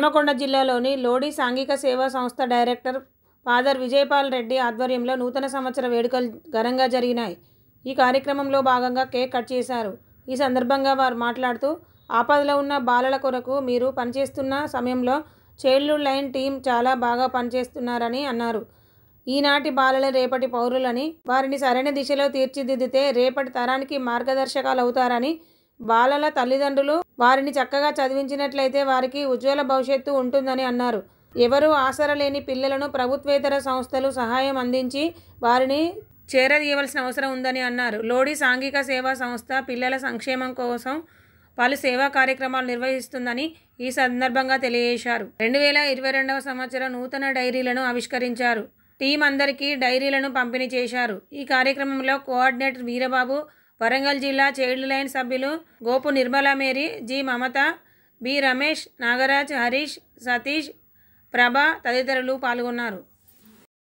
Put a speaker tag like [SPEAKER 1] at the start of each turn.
[SPEAKER 1] హన్మకొండ జిల్లాలోని లోడి సాంఘిక సేవా సంస్థ డైరెక్టర్ ఫాదర్ విజయపాల్ రెడ్డి ఆధ్వర్యంలో నూతన సంవత్సర వేడుకలు ఘనంగా జరిగినాయి ఈ కార్యక్రమంలో భాగంగా కేక్ కట్ చేశారు ఈ సందర్భంగా వారు మాట్లాడుతూ ఆపదలో ఉన్న బాలల కొరకు మీరు పనిచేస్తున్న సమయంలో చైల్డ్ లైన్ టీం చాలా బాగా పనిచేస్తున్నారని అన్నారు ఈనాటి బాలల రేపటి పౌరులని వారిని సరైన దిశలో తీర్చిదిద్దితే రేపటి తరానికి మార్గదర్శకాలు అవుతారని బాలల తల్లిదండ్రులు వారిని చక్కగా చదివించినట్లయితే వారికి ఉజ్వల భవిష్యత్తు ఉంటుందని అన్నారు ఎవరూ లేని పిల్లలను ప్రభుత్వేతర సంస్థలు సహాయం అందించి వారిని చేరదీయవలసిన అవసరం ఉందని అన్నారు లోడి సాంఘిక సేవా సంస్థ పిల్లల సంక్షేమం కోసం పలు సేవా కార్యక్రమాలు నిర్వహిస్తుందని ఈ సందర్భంగా తెలియజేశారు రెండు వేల ఇరవై రెండవ సంవత్సరం నూతన డైరీలను ఆవిష్కరించారు టీం అందరికీ డైరీలను పంపిణీ చేశారు ఈ కార్యక్రమంలో కోఆర్డినేటర్ వీరబాబు వరంగల్ జిల్లా చైల్డ్ లైన్ సభ్యులు Gopu Mary G Mamata B Ramesh Nagaraj Harish Satish Prabha తదితరులు
[SPEAKER 2] పాల్గొన్నారు